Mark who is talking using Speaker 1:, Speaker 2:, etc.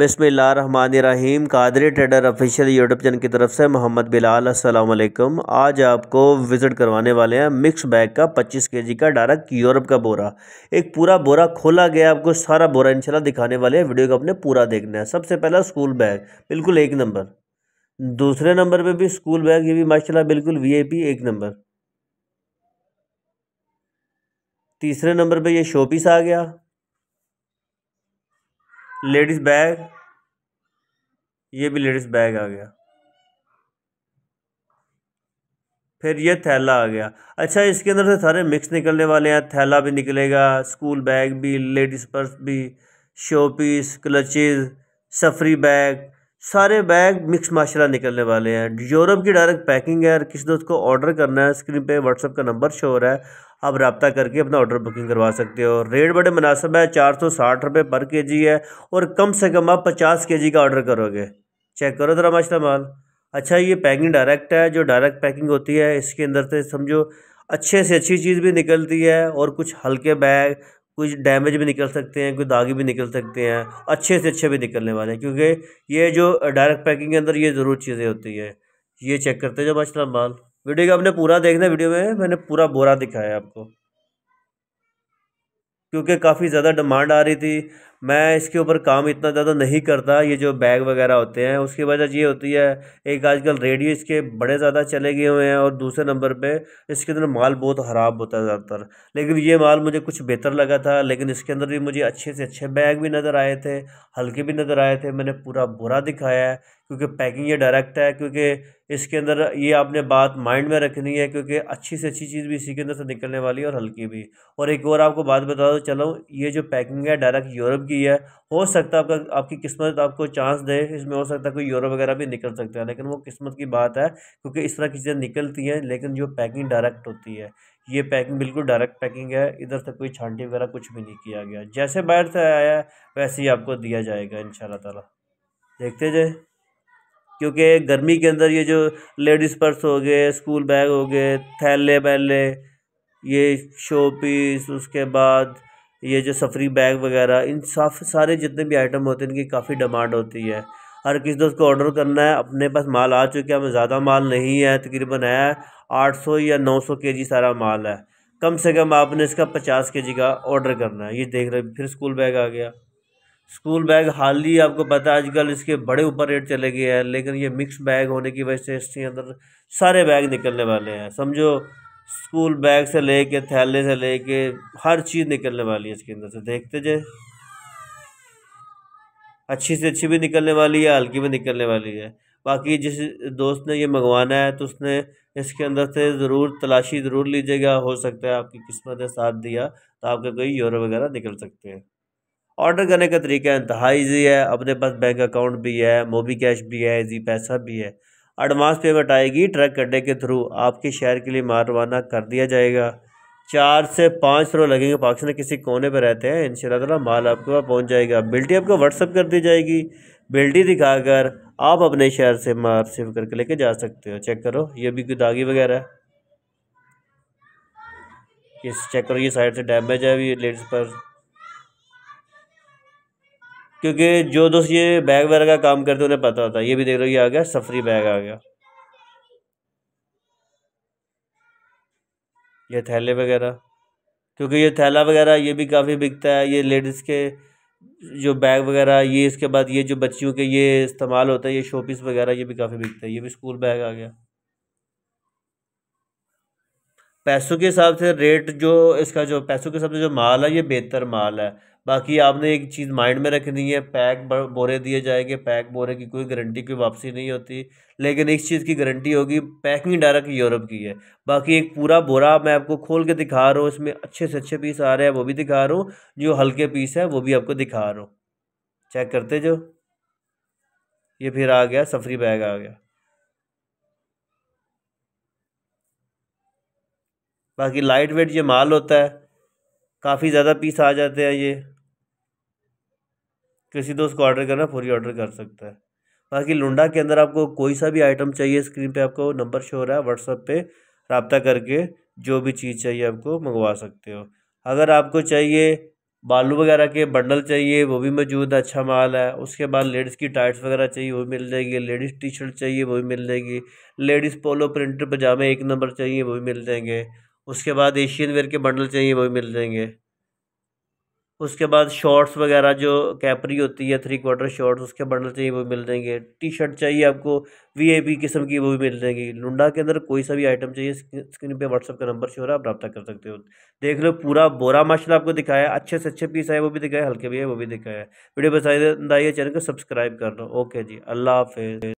Speaker 1: बसमीम Qadri trader official YouTube channel की तरफ से मोहम्मद बिलाल असलम आज आपको विज़िट करवाने वाले हैं मिक्स बैग का 25 केजी का डायरेक्ट यूरोप का बोरा एक पूरा बोरा खोला गया आपको सारा बोरा इंशाल्लाह दिखाने वाले हैं वीडियो को अपने पूरा देखना है सबसे पहला स्कूल बैग बिल्कुल एक नंबर दूसरे नंबर पर भी स्कूल बैग ये भी माशाला बिल्कुल वी एक नंबर तीसरे नंबर पर यह शोपीस आ गया लेडीज़ बैग ये भी लेडीज़ बैग आ गया फिर ये थैला आ गया अच्छा इसके अंदर से सारे मिक्स निकलने वाले हैं थैला भी निकलेगा स्कूल बैग भी लेडीज़ पर्स भी show piece clutches safari bag सारे बैग मिक्स माशरा निकलने वाले हैं यूरोप की डायरेक्ट पैकिंग है और किसी दोस्त को ऑर्डर करना है स्क्रीन पे व्हाट्सअप का नंबर शो हो रहा है आप रबता करके अपना ऑर्डर बुकिंग करवा सकते हो रेट बड़े मुनासब है चार सौ साठ रुपये पर के जी है और कम से कम आप पचास के जी का ऑर्डर करोगे चेक करो ज़रा माशरा माल अच्छा ये पैकिंग डायरेक्ट है जो डायरेक्ट पैकिंग होती है इसके अंदर से समझो अच्छे से अच्छी चीज़ भी निकलती है और कुछ हल्के बैग कुछ डैमेज भी निकल सकते हैं कुछ दागे भी निकल सकते हैं अच्छे से अच्छे भी निकलने वाले हैं क्योंकि ये जो डायरेक्ट पैकिंग के अंदर ये ज़रूर चीज़ें होती हैं ये चेक करते हैं जब अच्छा माल वीडियो का आपने पूरा देखना वीडियो में मैंने पूरा बोरा दिखाया आपको क्योंकि काफ़ी ज़्यादा डिमांड आ रही थी मैं इसके ऊपर काम इतना ज़्यादा नहीं करता ये जो बैग वगैरह होते हैं उसकी वजह ये होती है एक आजकल रेडियो इसके बड़े ज़्यादा चले गए हुए हैं और दूसरे नंबर पे इसके अंदर माल बहुत ख़राब होता है ज़्यादातर लेकिन ये माल मुझे कुछ बेहतर लगा था लेकिन इसके अंदर भी मुझे अच्छे से अच्छे बैग भी नज़र आए थे हल्के भी नज़र आए थे मैंने पूरा बुरा दिखाया है क्योंकि पैकिंग ये डायरेक्ट है क्योंकि इसके अंदर ये आपने बात माइंड में रखनी है क्योंकि अच्छी से अच्छी चीज़ भी इसी के अंदर से निकलने वाली है और हल्की भी और एक और आपको बात बता दो चलो ये जो पैकिंग है डायरेक्ट यूरोप की की है हो सकता है आपका आपकी किस्मत आपको चांस दे इसमें हो सकता है कोई यूरो वगैरह भी निकल सकता है लेकिन वो किस्मत की बात है क्योंकि इस तरह की चीज़ें निकलती हैं लेकिन जो पैकिंग डायरेक्ट होती है ये पैकिंग बिल्कुल डायरेक्ट पैकिंग है इधर से कोई छांटी वगैरह कुछ भी नहीं किया गया जैसे बाहर से आया है वैसे ही आपको दिया जाएगा इन ताला देखते जाए क्योंकि गर्मी के अंदर ये जो लेडीज़ पर्स हो गए स्कूल बैग हो गए थैले बैले ये शो पीस उसके बाद ये जो सफ़री बैग वगैरह इन साफ सारे जितने भी आइटम होते हैं इनकी काफ़ी डिमांड होती है हर किसी दोस्त को ऑर्डर करना है अपने पास माल आ चुका है ज़्यादा माल नहीं है तकरीबन है आठ सौ या नौ सौ के जी सारा माल है कम से कम आपने इसका पचास के जी का ऑर्डर करना है ये देख रहे फिर स्कूल बैग आ गया स्कूल बैग हाल ही आपको पता है आजकल इसके बड़े ऊपर रेट चले गए हैं लेकिन ये मिक्स बैग होने की वजह से इसके अंदर सारे बैग निकलने वाले हैं समझो स्कूल बैग से लेके थैले से लेके हर चीज़ निकलने वाली है इसके अंदर से देखते जाए अच्छी से अच्छी भी निकलने वाली है हल्की भी निकलने वाली है बाकी जिस दोस्त ने ये मंगवाना है तो उसने इसके अंदर से ज़रूर तलाशी ज़रूर लीजिएगा हो सकता है आपकी किस्मत ने साथ दिया तो आपके कोई यूरो वगैरह निकल सकते हैं ऑर्डर करने का तरीका इंतहा ईजी है अपने पास बैंक अकाउंट भी है मोबी कैश भी है ईजी पैसा भी है एडवांस पेमेंट आएगी ट्रैक करने के थ्रू आपके शहर के लिए माल रवाना कर दिया जाएगा चार से पाँच रो लगेंगे पाकिस्तान किसी कोने पर रहते हैं इन शाला माल आपके पास पहुँच जाएगा बिल्टी आपको व्हाट्सअप कर दी जाएगी बिल्टी दिखाकर आप अपने शहर से माल सेव करके लेके जा सकते हो चेक करो ये भी कोई दागी वगैरह इस ये चेक करो ये साइड से डैमेज है अभी लेडीज़ पर क्योंकि जो दोस्त ये बैग वगैरह का काम करते उन्हें पता होता है ये भी देख लो ये आ गया सफरी बैग आ गया ये थैले वगैरह क्योंकि ये थैला वगैरह ये भी काफ़ी बिकता है ये लेडीज़ के जो बैग वगैरह ये इसके बाद ये जो बच्चियों के ये इस्तेमाल होता है ये शोपीस वगैरह ये भी काफ़ी बिकता है ये भी स्कूल बैग आ गया पैसों के हिसाब से रेट जो इसका जो पैसों के हिसाब से जो माल है ये बेहतर माल है बाकी आपने एक चीज़ माइंड में रखनी है पैक बोरे दिए जाएंगे पैक बोरे की कोई गारंटी की वापसी नहीं होती लेकिन इस चीज़ की गारंटी होगी पैकिंग डायरेक्ट यूरोप की है बाकी एक पूरा बोरा मैं आपको खोल के दिखा रहा हूँ इसमें अच्छे से अच्छे पीस आ रहे हैं वो भी दिखा रहा हूँ जो हल्के पीस है वो भी आपको दिखा रहा हूँ चेक करते जो ये फिर आ गया सफरी बैग आ गया बाकी लाइट वेट ये माल होता है काफ़ी ज़्यादा पीस आ जाते हैं ये किसी दोस्त को ऑर्डर करना फौरी ऑर्डर कर सकता है बाकी लुंडा के अंदर आपको कोई सा भी आइटम चाहिए स्क्रीन पे आपको नंबर शो हो रहा है व्हाट्सअप पे रबता करके जो भी चीज़ चाहिए आपको मंगवा सकते हो अगर आपको चाहिए बालू वगैरह के बंडल चाहिए वो भी मौजूद है अच्छा माल है उसके बाद लेडीज़ की टाइट्स वगैरह चाहिए वो भी मिल जाएगी लेडीज़ टी शर्ट चाहिए वो भी मिल जाएगी लेडीज़ पोलो प्रिंटर पजामे एक नंबर चाहिए वो भी मिल जाएंगे उसके बाद एशियन वेयर के बंडल चाहिए वो भी मिल जाएंगे उसके बाद शॉर्ट्स वगैरह जो कैपरी होती है थ्री क्वार्टर शॉर्ट्स उसके बंडल चाहिए वो मिल देंगे टी शर्ट चाहिए आपको वी ए बी किस्म की वो भी मिल देंगी लुंडा के अंदर कोई सा भी आइटम चाहिए स्क्रीन पे व्हाट्सअप का नंबर शो रहा आप रब्ता कर सकते हो देख लो पूरा बोरा माशा आपको दिखाया अच्छे से अच्छे पीस आए वो भी दिखाया हल्के भी है वो भी दिखाया वीडियो पसंद चैनल को सब्सक्राइब कर लो ओके जी अल्लाह हाफिज़